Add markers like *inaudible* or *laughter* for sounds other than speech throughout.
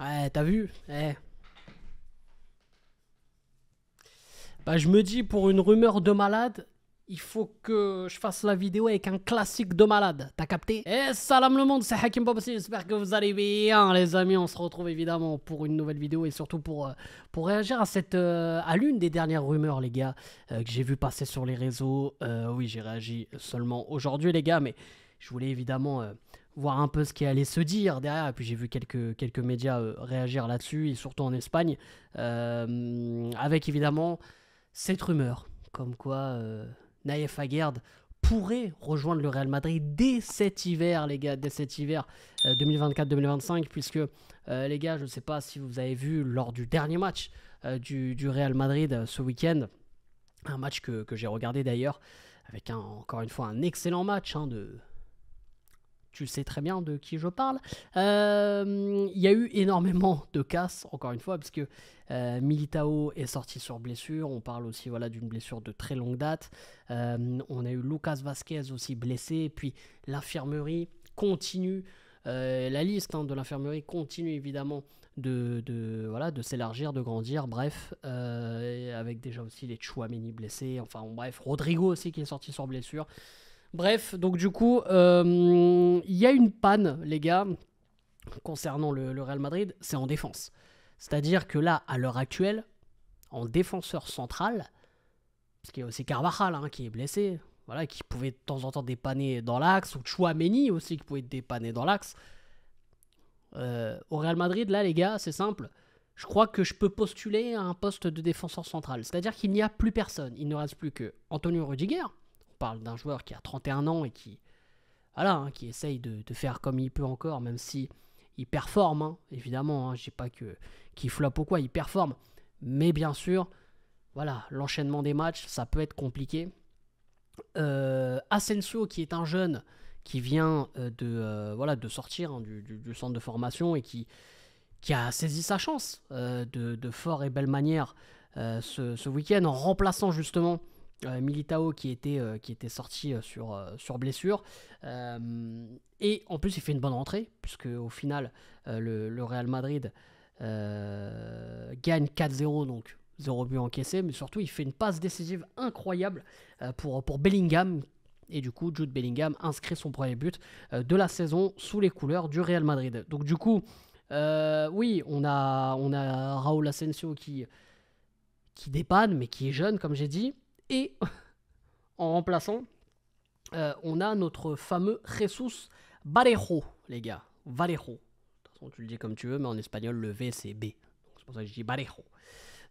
Ouais, t'as vu Bah, je me dis, pour une rumeur de malade, il faut que je fasse la vidéo avec un classique de malade. T'as capté Eh, salam le monde, c'est Hakim Popsi, J'espère que vous allez bien, les amis. On se retrouve évidemment pour une nouvelle vidéo et surtout pour, euh, pour réagir à cette euh, à l'une des dernières rumeurs, les gars, euh, que j'ai vu passer sur les réseaux. oui, j'ai réagi seulement aujourd'hui, les gars, mais je voulais évidemment voir un peu ce qui allait se dire derrière. Et puis j'ai vu quelques, quelques médias euh, réagir là-dessus, et surtout en Espagne, euh, avec évidemment cette rumeur, comme quoi euh, Naïf Aguerd pourrait rejoindre le Real Madrid dès cet hiver, les gars, dès cet hiver 2024-2025, puisque les gars, je ne sais pas si vous avez vu lors du dernier match du, Real Madrid ce week-end, un match que, j'ai regardé d'ailleurs, avec encore une fois un excellent match hein, de tu sais très bien de qui je parle. Euh, il y a eu énormément de casses, encore une fois, parce que euh, Militao est sorti sur blessure. On parle aussi voilà, d'une blessure de très longue date. Euh, on a eu Lucas Vasquez aussi blessé. puis l'infirmerie continue. la liste hein, de l'infirmerie continue évidemment de, voilà, de s'élargir, de grandir. Bref, avec déjà aussi les Chouameni blessés. Enfin, bref, Rodrigo aussi qui est sorti sur blessure. Bref, donc du coup, euh, il y a une panne, les gars, concernant le, Real Madrid, c'est en défense. C'est-à-dire que là, à l'heure actuelle, en défenseur central, parce qu'il y a aussi Carvajal hein, qui est blessé, voilà, qui pouvait de temps en temps dépanner dans l'axe, ou Chouameni aussi qui pouvait dépanner dans l'axe. Euh, au Real Madrid, là, les gars, c'est simple. Je crois que je peux postuler à un poste de défenseur central. C'est-à-dire qu'il n'y a plus personne. Il ne reste plus que Antonio Rudiger, parle d'un joueur qui a 31 ans et qui, voilà, hein, qui essaye de, faire comme il peut encore, même si il performe, hein, évidemment. je ne dis pas que qu'il floppe ou quoi, il performe. Mais bien sûr, voilà, l'enchaînement des matchs, ça peut être compliqué. Euh, Asensio, qui est un jeune qui vient euh, de, euh, voilà, de sortir hein, du, centre de formation et qui, qui a saisi sa chance euh, de, fort et belle manière ce, ce week-end en remplaçant justement euh, Militao qui était, euh, qui était sorti euh, sur, sur blessure. et en plus, il fait une bonne rentrée, puisque au final, le, Real Madrid gagne 4-0, donc 0 but encaissé, mais surtout il fait une passe décisive incroyable pour, pour Bellingham. Et du coup, Jude Bellingham inscrit son premier but de la saison sous les couleurs du Real Madrid. Donc du coup, oui, on a, on a Raúl Asensio qui, qui dépanne, mais qui est jeune, comme j'ai dit. Et *laughs* en remplaçant, euh, on a notre fameux Jesus Valero, les gars. Valero, De toute façon, tu le dis comme tu veux, mais en espagnol, le V, c'est B. C'est pour ça que je dis Valero.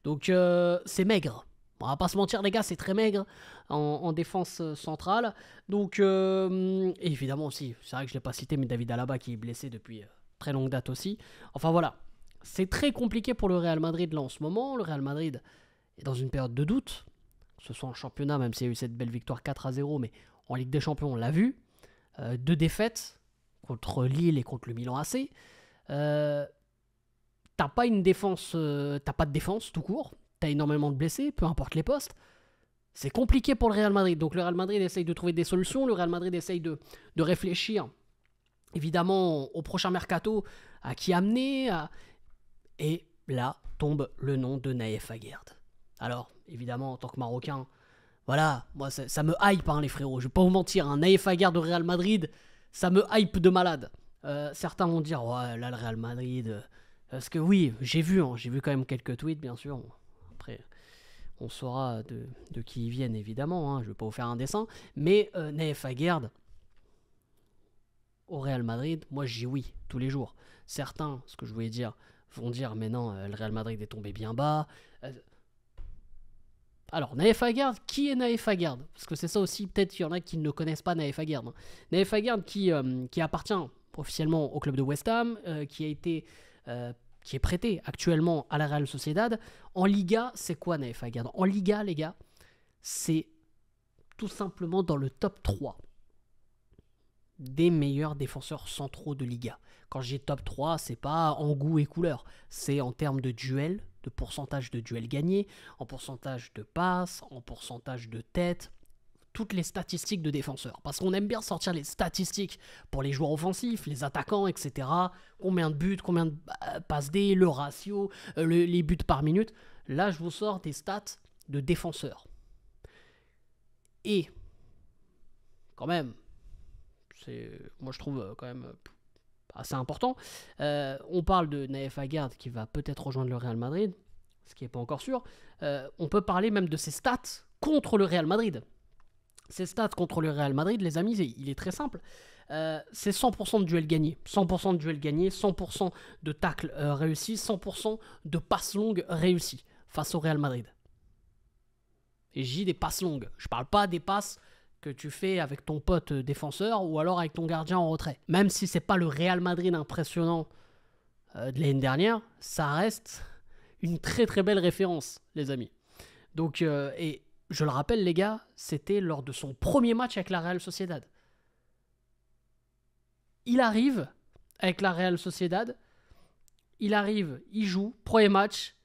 Donc, euh, c'est maigre. On va pas se mentir, les gars, c'est très maigre en, défense euh, centrale. Donc, évidemment aussi, c'est vrai que je l'ai pas cité, mais David Alaba qui est blessé depuis très longue date aussi. Enfin voilà, c'est très compliqué pour le Real Madrid là en ce moment. Le Real Madrid est dans une période de doute ce sont en championnat, même s'il y a eu cette belle victoire 4 à 0, mais en Ligue des Champions, on l'a vu. Euh, deux défaites contre Lille et contre le Milan AC. Euh, t'as pas une défense, euh, t'as pas de défense tout court. T'as énormément de blessés, peu importe les postes. C'est compliqué pour le Real Madrid. Donc le Real Madrid essaye de trouver des solutions. Le Real Madrid essaye de, réfléchir, évidemment, au prochain mercato, à qui amener. Et là tombe le nom de Naïf Aguerd. Alors, évidemment, en tant que Marocain, voilà, moi ça, me hype, hein, les frérots. Je vais pas vous mentir, un Naïf au de Real Madrid, ça me hype de malade. Euh, certains vont dire, ouais, là le Real Madrid. Euh, parce que oui, j'ai vu, hein, j'ai vu quand même quelques tweets, bien sûr. Après, on saura de, qui ils viennent, évidemment. Hein, je vais pas vous faire un dessin. Mais euh, Naïf au Real Madrid, moi j'y oui, tous les jours. Certains, ce que je voulais dire, vont dire, mais non, euh, le Real Madrid est tombé bien bas. Alors, Naef Hagard, qui est Naef Hagard Parce que c'est ça aussi, peut-être qu'il y en a qui ne connaissent pas Naef Hagard. Euh, qui, appartient officiellement au club de West Ham, euh, qui a été... Euh, qui est prêté actuellement à la Real Sociedad. En Liga, c'est quoi Naef En Liga, les gars, c'est tout simplement dans le top 3 des meilleurs défenseurs centraux de Liga. Quand j'ai top 3, c'est pas en goût et couleur, c'est en termes de duel, de pourcentage de duel gagné, en pourcentage de passes, en pourcentage de tête, toutes les statistiques de défenseurs. Parce qu'on aime bien sortir les statistiques pour les joueurs offensifs, les attaquants, etc. Combien de buts, combien de euh, passes des, le ratio, euh, les buts par minute. Là, je vous sors des stats de défenseurs. Et, quand même, euh, moi je trouve euh, quand même euh, assez important. on parle de Naef Agard qui va peut-être rejoindre le Real Madrid, ce qui n'est pas encore sûr. on peut parler même de ses stats contre le Real Madrid. Ses stats contre le Real Madrid, les amis, il est très simple. c'est 100% de duels gagnés 100% de duels gagnés 100% de tacles réussis 100% de passes longues réussies face au Real Madrid. Et j'ai des passes longues. Je parle pas des passes que tu fais avec ton pote euh, défenseur ou alors avec ton gardien en retrait. Même si c'est pas le Real Madrid impressionnant euh, de l'année dernière, ça reste une très très belle référence, les amis. Donc, euh, et je le rappelle, les gars, c'était lors de son premier match avec la Real Sociedad. Il arrive avec la Real Sociedad, il arrive, il joue, premier match.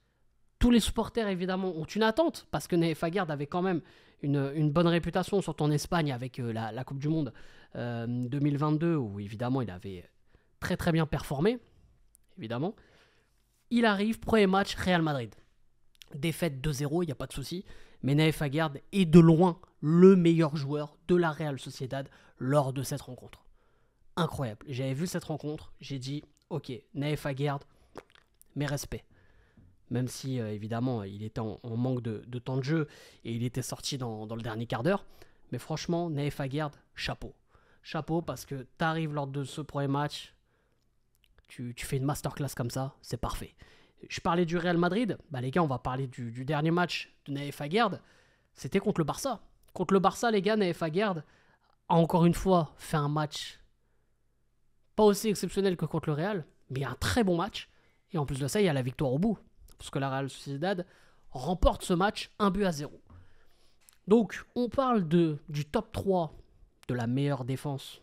Tous les supporters, évidemment, ont une attente parce que neefagard avait quand même une, bonne réputation, surtout en Espagne avec euh, la, Coupe du Monde 2022, euh, où évidemment il avait très très bien performé, évidemment. Il arrive, premier match, Real Madrid. Défaite 2-0, il n'y a pas de souci. Mais Naef Aguerd est de loin le meilleur joueur de la Real Sociedad lors de cette rencontre. Incroyable. J'avais vu cette rencontre, j'ai dit, ok, Naef Aguerd, mes respects même si euh, évidemment il était en, manque de, temps de jeu et il était sorti dans, le dernier quart d'heure. Mais franchement, Naïf Aguerd, chapeau. Chapeau parce que tu arrives lors de ce premier match, tu, fais une masterclass comme ça, c'est parfait. Je parlais du Real Madrid, bah, les gars, on va parler du, dernier match de Naïf Aguerd. C'était contre le Barça. Contre le Barça, les gars, Naïf a encore une fois fait un match pas aussi exceptionnel que contre le Real, mais un très bon match. Et en plus de ça, il y a la victoire au bout parce que la Real Sociedad remporte ce match un but à 0. Donc on parle de, du top 3 de la meilleure défense,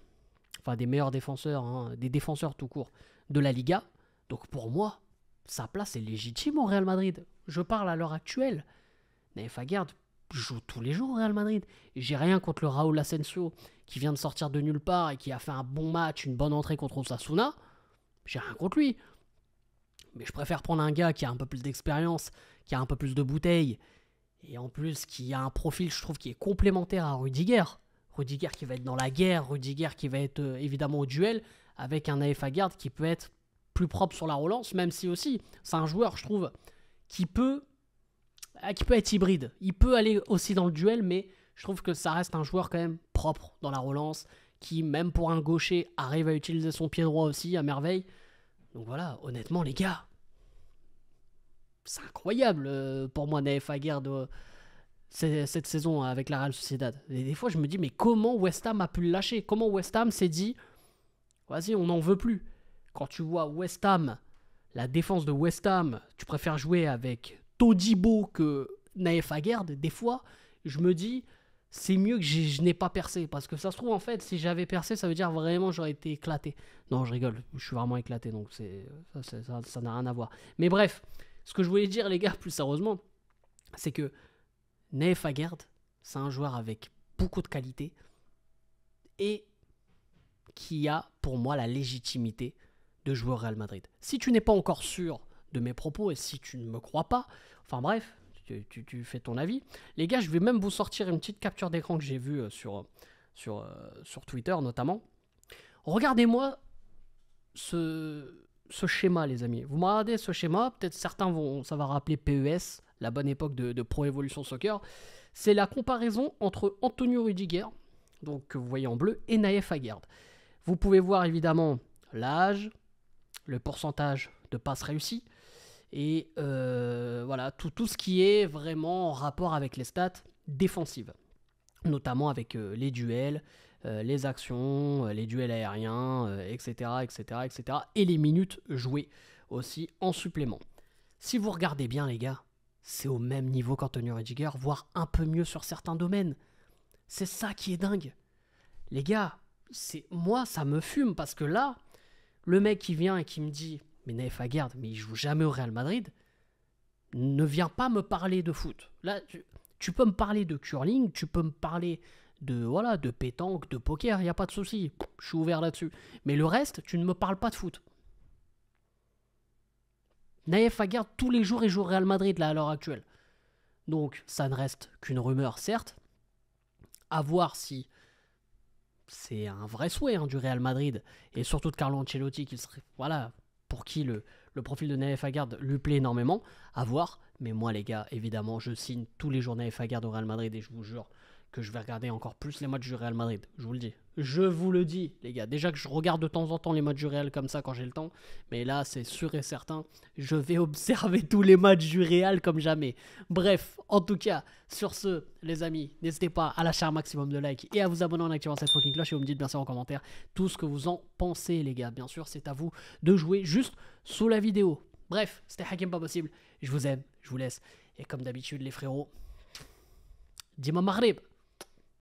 enfin des meilleurs défenseurs, hein, des défenseurs tout court de la Liga. Donc pour moi, sa place est légitime au Real Madrid. Je parle à l'heure actuelle. Naïf Fagard joue tous les jours au Real Madrid. J'ai rien contre le Raúl Asensio qui vient de sortir de nulle part et qui a fait un bon match, une bonne entrée contre Osasuna. J'ai rien contre lui mais je préfère prendre un gars qui a un peu plus d'expérience, qui a un peu plus de bouteilles, et en plus qui a un profil, je trouve, qui est complémentaire à Rudiger. Rudiger qui va être dans la guerre, Rudiger qui va être euh, évidemment au duel, avec un AFA Garde qui peut être plus propre sur la relance, même si aussi c'est un joueur, je trouve, qui peut, ah, qui peut être hybride. Il peut aller aussi dans le duel, mais je trouve que ça reste un joueur quand même propre dans la relance, qui même pour un gaucher arrive à utiliser son pied droit aussi à merveille. Donc voilà, honnêtement les gars, c'est incroyable euh, pour moi Naef cette saison avec la Real Sociedad. Et des fois, je me dis, mais comment West Ham a pu le lâcher Comment West Ham s'est dit, vas-y, on n'en veut plus Quand tu vois West Ham, la défense de West Ham, tu préfères jouer avec Todibo que Naef Aguerd, des fois, je me dis, c'est mieux que je n'ai pas percé. Parce que ça se trouve, en fait, si j'avais percé, ça veut dire vraiment j'aurais été éclaté. Non, je rigole, je suis vraiment éclaté, donc c'est ça n'a rien à voir. Mais bref, ce que je voulais dire, les gars, plus sérieusement, c'est que Ney Fagerd, c'est un joueur avec beaucoup de qualité et qui a pour moi la légitimité de jouer au Real Madrid. Si tu n'es pas encore sûr de mes propos et si tu ne me crois pas, enfin bref, tu, fais ton avis. Les gars, je vais même vous sortir une petite capture d'écran que j'ai vue euh, sur, euh, sur, euh, sur Twitter notamment. Regardez-moi ce, ce schéma, les amis. Vous me regardez ce schéma, peut-être certains vont, ça va rappeler PES, la bonne époque de, Pro Evolution Soccer. C'est la comparaison entre Antonio Rudiger, donc que vous voyez en bleu, et Naïf Aguerd. Vous pouvez voir évidemment l'âge, le pourcentage de passes réussies, et euh, voilà, tout, ce qui est vraiment en rapport avec les stats défensives, notamment avec euh, les duels, euh, les actions, les duels aériens, etc., etc., etc., et les minutes jouées aussi en supplément. Si vous regardez bien les gars, c'est au même niveau qu'Anthony Rediger, voire un peu mieux sur certains domaines. C'est ça qui est dingue. Les gars, c'est moi ça me fume parce que là, le mec qui vient et qui me dit mais Naïf Aguerd, mais il joue jamais au Real Madrid, ne viens pas me parler de foot. Là, tu, peux me parler de curling, tu peux me parler de voilà de pétanque, de poker, il n'y a pas de souci. Je suis ouvert là-dessus. Mais le reste, tu ne me parles pas de foot. Naïf Aguerd, tous les jours, il joue au Real Madrid là, à l'heure actuelle. Donc, ça ne reste qu'une rumeur, certes. À voir si c'est un vrai souhait hein, du Real Madrid et surtout de Carlo Ancelotti qui serait voilà pour qui le, profil de Naïf Agard lui plaît énormément, à voir. Mais moi, les gars, évidemment, je signe tous les jours Naïf Agard au Real Madrid et je vous jure, que je vais regarder encore plus les matchs du Real Madrid. Je vous le dis. Je vous le dis, les gars. Déjà que je regarde de temps en temps les matchs du Real comme ça quand j'ai le temps. Mais là, c'est sûr et certain. Je vais *laughs* observer tous les matchs du Real comme jamais. Bref, en tout cas, sur ce, les amis, n'hésitez pas à lâcher un maximum de likes et à vous abonner en activant cette fucking cloche. Et vous me dites bien sûr en commentaire tout ce que vous en pensez, les gars. Bien sûr, c'est à vous de jouer juste sous la vidéo. Bref, c'était Hakim Pas Possible. Je vous aime, je vous laisse. Et comme d'habitude, les frérots, dis-moi Marib.